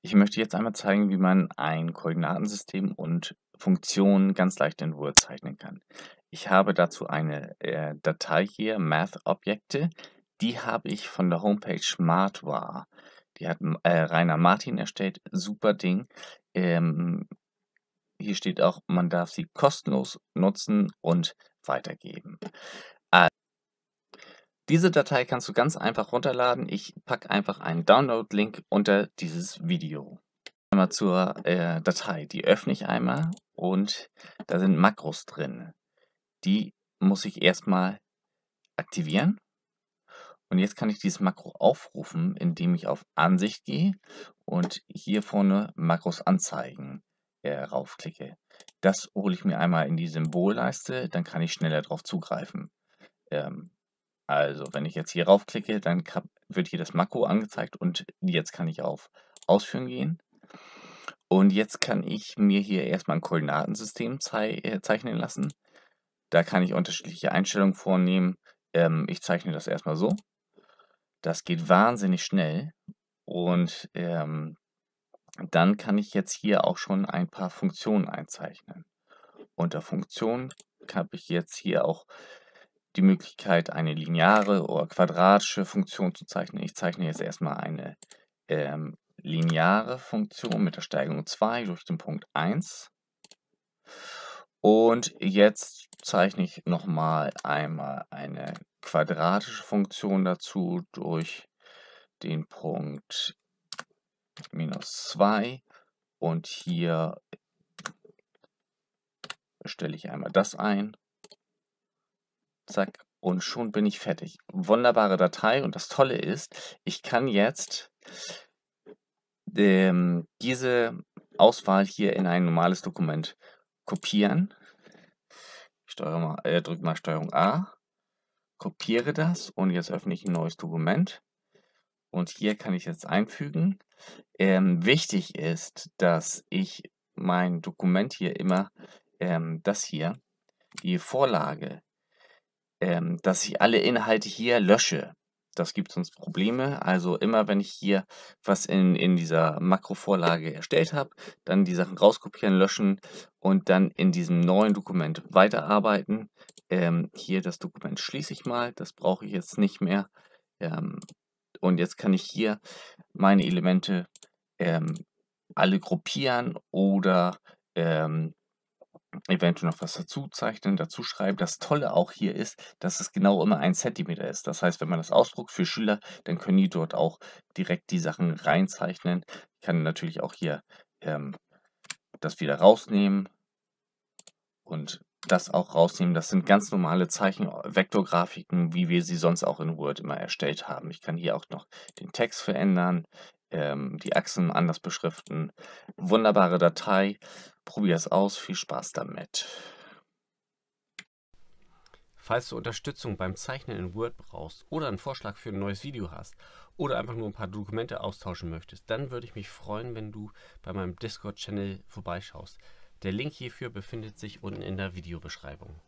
Ich möchte jetzt einmal zeigen, wie man ein Koordinatensystem und Funktionen ganz leicht in Word zeichnen kann. Ich habe dazu eine äh, Datei hier, Math-Objekte. Die habe ich von der Homepage Smartwar. Die hat äh, Rainer Martin erstellt. Super Ding. Ähm, hier steht auch, man darf sie kostenlos nutzen und weitergeben. Also diese Datei kannst du ganz einfach runterladen. Ich packe einfach einen Download-Link unter dieses Video. Einmal zur äh, Datei. Die öffne ich einmal und da sind Makros drin. Die muss ich erstmal aktivieren. Und jetzt kann ich dieses Makro aufrufen, indem ich auf Ansicht gehe und hier vorne Makros anzeigen äh, raufklicke. Das hole ich mir einmal in die Symbolleiste, dann kann ich schneller darauf zugreifen. Ähm, also, wenn ich jetzt hier raufklicke, dann wird hier das Makro angezeigt und jetzt kann ich auf Ausführen gehen. Und jetzt kann ich mir hier erstmal ein Koordinatensystem zei äh, zeichnen lassen. Da kann ich unterschiedliche Einstellungen vornehmen. Ähm, ich zeichne das erstmal so. Das geht wahnsinnig schnell. Und ähm, dann kann ich jetzt hier auch schon ein paar Funktionen einzeichnen. Unter Funktionen habe ich jetzt hier auch die Möglichkeit, eine lineare oder quadratische Funktion zu zeichnen. Ich zeichne jetzt erstmal eine ähm, lineare Funktion mit der Steigung 2 durch den Punkt 1. Und jetzt zeichne ich nochmal einmal eine quadratische Funktion dazu durch den Punkt minus 2 und hier stelle ich einmal das ein Zack. Und schon bin ich fertig. Wunderbare Datei. Und das Tolle ist, ich kann jetzt ähm, diese Auswahl hier in ein normales Dokument kopieren. Ich steuere mal, äh, drücke mal Steuerung A, kopiere das und jetzt öffne ich ein neues Dokument. Und hier kann ich jetzt einfügen. Ähm, wichtig ist, dass ich mein Dokument hier immer, ähm, das hier, die Vorlage ähm, dass ich alle Inhalte hier lösche. Das gibt sonst Probleme. Also immer, wenn ich hier was in, in dieser Makrovorlage erstellt habe, dann die Sachen rauskopieren, löschen und dann in diesem neuen Dokument weiterarbeiten. Ähm, hier das Dokument schließe ich mal. Das brauche ich jetzt nicht mehr. Ähm, und jetzt kann ich hier meine Elemente ähm, alle gruppieren oder ähm, eventuell noch was dazu zeichnen, dazu schreiben. Das Tolle auch hier ist, dass es genau immer ein Zentimeter ist. Das heißt, wenn man das ausdruckt für Schüler, dann können die dort auch direkt die Sachen reinzeichnen. Ich kann natürlich auch hier ähm, das wieder rausnehmen und das auch rausnehmen. Das sind ganz normale Zeichenvektorgrafiken, wie wir sie sonst auch in Word immer erstellt haben. Ich kann hier auch noch den Text verändern, ähm, die Achsen anders beschriften. Wunderbare Datei. Probier es aus, viel Spaß damit. Falls du Unterstützung beim Zeichnen in Word brauchst oder einen Vorschlag für ein neues Video hast oder einfach nur ein paar Dokumente austauschen möchtest, dann würde ich mich freuen, wenn du bei meinem Discord-Channel vorbeischaust. Der Link hierfür befindet sich unten in der Videobeschreibung.